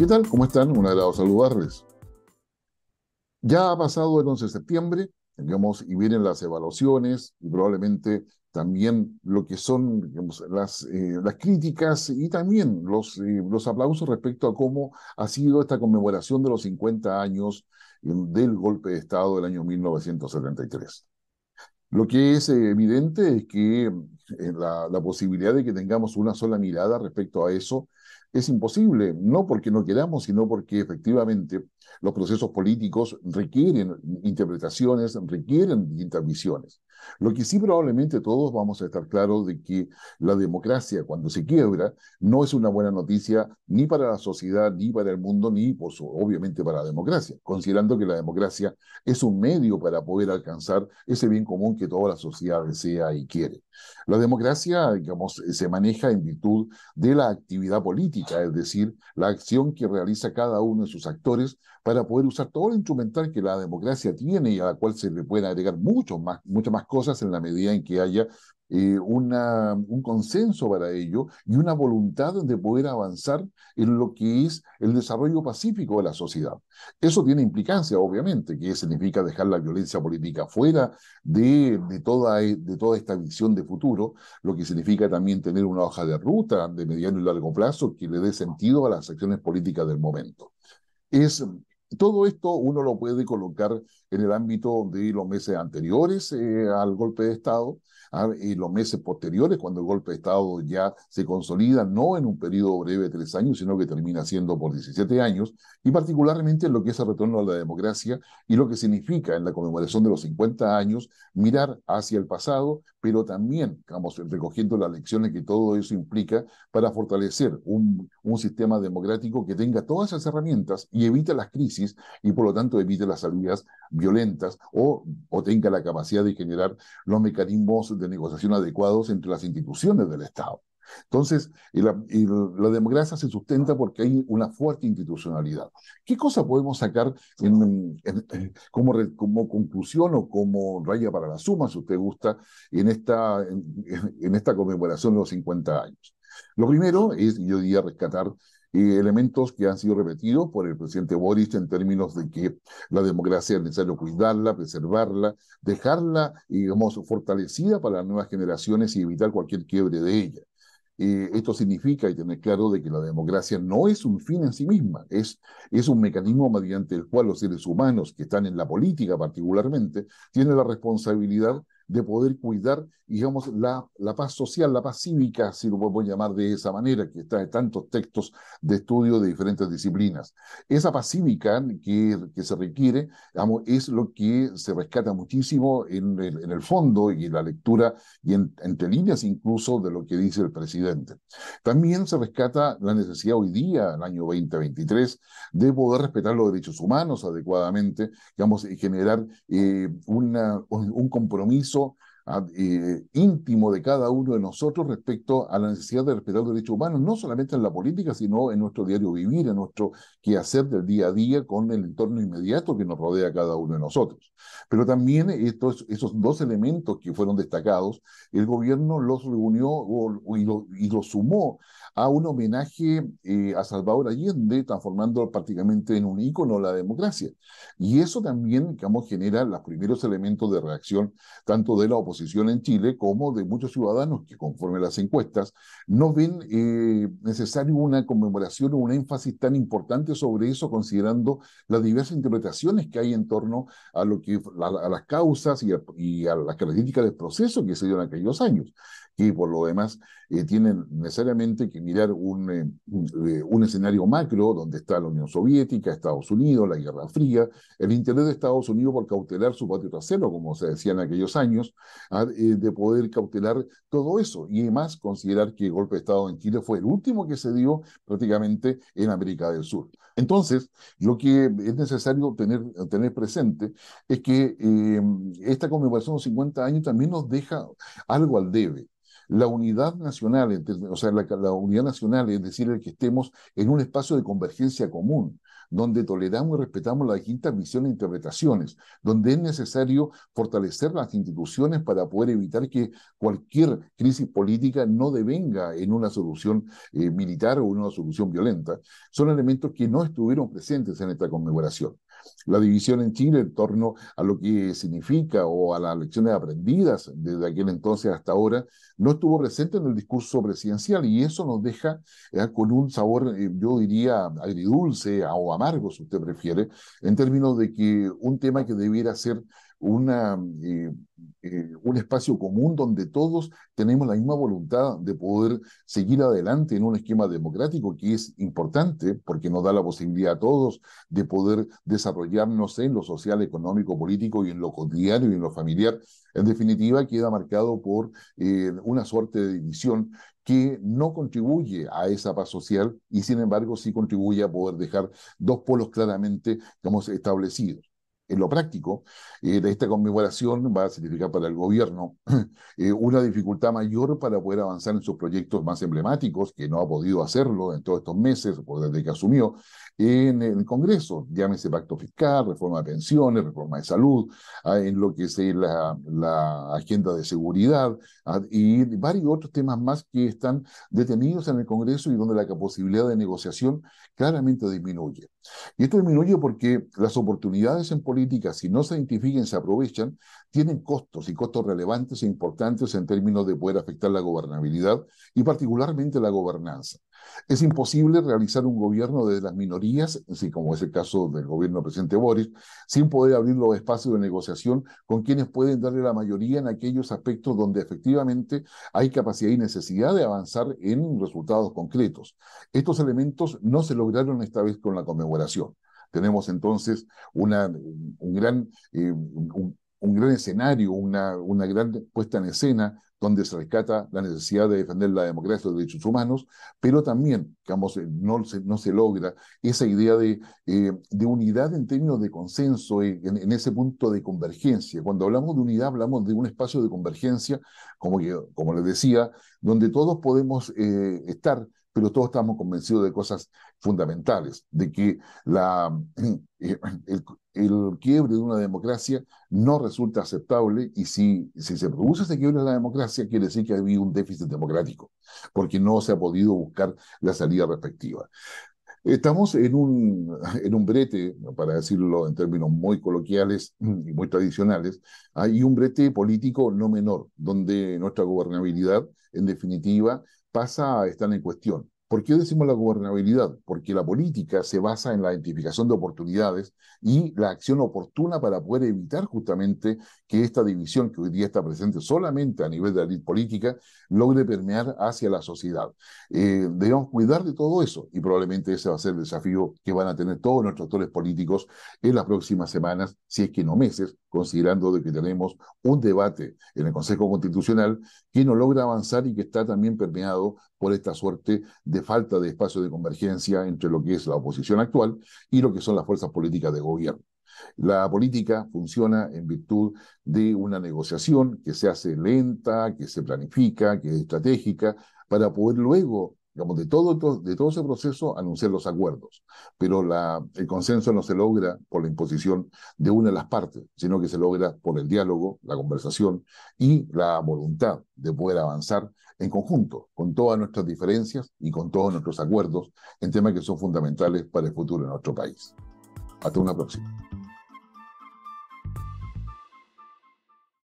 ¿Qué tal? ¿Cómo están? Un agrado saludarles. Ya ha pasado el 11 de septiembre, digamos, y vienen las evaluaciones y probablemente también lo que son eh, las, críticas y también eh, los, aplausos respecto a cómo ha sido esta conmemoración de los 50 años eh, del golpe de Estado del año 1973. Lo que es evidente es que la, la posibilidad de que tengamos una sola mirada respecto a eso es imposible, no porque no queramos, sino porque efectivamente los procesos políticos requieren interpretaciones, requieren distintas lo que sí probablemente todos vamos a estar claros de que la democracia cuando se quiebra no es una buena noticia ni para la sociedad, ni para el mundo, ni por obviamente para la democracia, considerando que la democracia es un medio para poder alcanzar ese bien común que toda la sociedad desea y quiere. La democracia, digamos, se maneja en virtud de la actividad política, es decir, la acción que realiza cada uno de sus actores para poder usar todo el instrumental que la democracia tiene y a la cual se le puede agregar mucho más, muchas más cosas en la medida en que haya eh, un consenso para ello y una voluntad de poder avanzar en lo que es el desarrollo pacífico de la sociedad. Eso tiene implicancia, obviamente, que significa dejar la violencia política fuera de, toda, e, de toda esta visión de futuro, lo que significa también tener una hoja de ruta de mediano y largo plazo que le dé sentido a las acciones políticas del momento. Es, todo esto uno lo puede colocar en el ámbito de los meses anteriores eh, al golpe de Estado ah, y los meses posteriores, cuando el golpe de Estado ya se consolida, no en un periodo breve de tres años, sino que termina siendo por 17 años, y particularmente en lo que es el retorno a la democracia y lo que significa en la conmemoración de los 50 años mirar hacia el pasado, pero también, recogiendo las lecciones que todo eso implica para fortalecer un, sistema democrático que tenga todas esas herramientas y evite las crisis y por lo tanto evite las salidas violentas o, o tenga la capacidad de generar los mecanismos de negociación adecuados entre las instituciones del Estado. Entonces, la, democracia se sustenta porque hay una fuerte institucionalidad. ¿Qué cosa podemos sacar en, como, como, conclusión o como raya para la suma, si usted gusta, en esta, en, en esta conmemoración de los 50 años? Lo primero es, yo diría, rescatar elementos que han sido repetidos por el presidente Boris en términos de que la democracia es necesario cuidarla, preservarla, dejarla, digamos, fortalecida para las nuevas generaciones y evitar cualquier quiebre de ella. Eh, esto significa y tener claro de que la democracia no es un fin en sí misma, es, es un mecanismo mediante el cual los seres humanos que están en la política particularmente tienen la responsabilidad de poder cuidar, digamos, la, la paz social, la paz cívica, si lo podemos llamar de esa manera, que está en tantos textos de estudio de diferentes disciplinas. Esa paz cívica que, que se requiere, digamos, es lo que se rescata muchísimo en el, en el fondo y en la lectura y entre líneas incluso de lo que dice el presidente. También se rescata la necesidad hoy día, el año 2023, de poder respetar los derechos humanos adecuadamente, digamos, y generar eh, un compromiso eso Eh, íntimo de cada uno de nosotros respecto a la necesidad de respetar los derechos humanos, no solamente en la política, sino en nuestro diario vivir, en nuestro quehacer del día a día con el entorno inmediato que nos rodea a cada uno de nosotros. Pero también estos, esos dos elementos que fueron destacados, el gobierno los reunió y, lo, los sumó a un homenaje eh, a Salvador Allende, transformando prácticamente en un ícono la democracia. Y eso también, digamos, genera los primeros elementos de reacción, tanto de la oposición, posición en Chile como de muchos ciudadanos que conforme las encuestas no ven eh, necesario una conmemoración o un énfasis tan importante sobre eso considerando las diversas interpretaciones que hay en torno a, lo que, a, las causas y a, y a las características del proceso que se dio en aquellos años por lo demás, eh, tienen necesariamente que mirar un, eh, eh, un, escenario macro donde está la Unión Soviética, Estados Unidos, la Guerra Fría, el interés de Estados Unidos por cautelar su patio trasero, como se decía en aquellos años, ah, de poder cautelar todo eso. Y además considerar que el golpe de Estado en Chile fue el último que se dio prácticamente en América del Sur. Entonces, lo que es necesario tener, tener presente es que esta conmemoración de 50 años también nos deja algo al debe la unidad nacional, o sea, la, unidad nacional, es decir, el que estemos en un espacio de convergencia común, donde toleramos y respetamos las distintas visiones e interpretaciones, donde es necesario fortalecer las instituciones para poder evitar que cualquier crisis política no devenga en una solución eh, militar o en una solución violenta, son elementos que no estuvieron presentes en esta conmemoración la división en Chile en torno a lo que significa o a las lecciones aprendidas desde aquel entonces hasta ahora, no estuvo presente en el discurso presidencial y eso nos deja eh, con un sabor, eh, yo diría, agridulce o amargo, si usted prefiere, en términos de que un tema que debiera ser eh, eh, un espacio común donde todos tenemos la misma voluntad de poder seguir adelante en un esquema democrático que es importante porque nos da la posibilidad a todos de poder desarrollarnos en lo social, económico, político y en lo cotidiano y en lo familiar. En definitiva, queda marcado por eh, una suerte de división que no contribuye a esa paz social y sin embargo sí contribuye a poder dejar dos polos claramente establecidos en lo práctico, eh, esta conmemoración va a significar para el gobierno eh, una dificultad mayor para poder avanzar en sus proyectos más emblemáticos, que no ha podido hacerlo en todos estos meses, desde que asumió, en el Congreso, llámese pacto fiscal, reforma de pensiones, reforma de salud, ah, en lo que es la, la agenda de seguridad ah, y varios otros temas más que están detenidos en el Congreso y donde la posibilidad de negociación claramente disminuye. Y esto disminuye porque las oportunidades en política si no se identifican, se aprovechan, tienen costos y costos relevantes e importantes en términos de poder afectar la gobernabilidad y particularmente la gobernanza. Es imposible realizar un gobierno de las minorías, así como es el caso del gobierno del presidente Boris, sin poder abrir los espacios de negociación con quienes pueden darle la mayoría en aquellos aspectos donde efectivamente hay capacidad y necesidad de avanzar en resultados concretos. Estos elementos no se lograron esta vez con la conmemoración. Tenemos entonces una, un, gran, eh, un, gran escenario, una, una gran puesta en escena donde se rescata la necesidad de defender la democracia y los derechos humanos, pero también, digamos, eh, no se, no se logra esa idea de, eh, unidad en términos de consenso, en, ese punto de convergencia. Cuando hablamos de unidad, hablamos de un espacio de convergencia, como, que, como les decía, donde todos podemos estar pero todos estamos convencidos de cosas fundamentales, de que la, eh, el, quiebre de una democracia no resulta aceptable y si, si se produce ese quiebre de la democracia, quiere decir que ha habido un déficit democrático, porque no se ha podido buscar la salida respectiva. Estamos en un, en un brete, para decirlo en términos muy coloquiales y muy tradicionales, hay un brete político no menor, donde nuestra gobernabilidad, en definitiva, pasa a estar en cuestión. ¿Por qué decimos la gobernabilidad? Porque la política se basa en la identificación de oportunidades y la acción oportuna para poder evitar justamente que esta división que hoy día está presente solamente a nivel de la política logre permear hacia la sociedad. Eh, debemos cuidar de todo eso y probablemente ese va a ser el desafío que van a tener todos nuestros actores políticos en las próximas semanas, si es que no meses, considerando de que tenemos un debate en el Consejo Constitucional que no logra avanzar y que está también permeado por esta suerte de falta de espacio de convergencia entre lo que es la oposición actual y lo que son las fuerzas políticas de gobierno. La política funciona en virtud de una negociación que se hace lenta, que se planifica, que es estratégica, para poder luego de todo, de todo ese proceso anunciar los acuerdos, pero el consenso no se logra por la imposición de una de las partes, sino que se logra por el diálogo, la conversación y la voluntad de poder avanzar en conjunto, con todas nuestras diferencias y con todos nuestros acuerdos en temas que son fundamentales para el futuro de nuestro país. Hasta una próxima.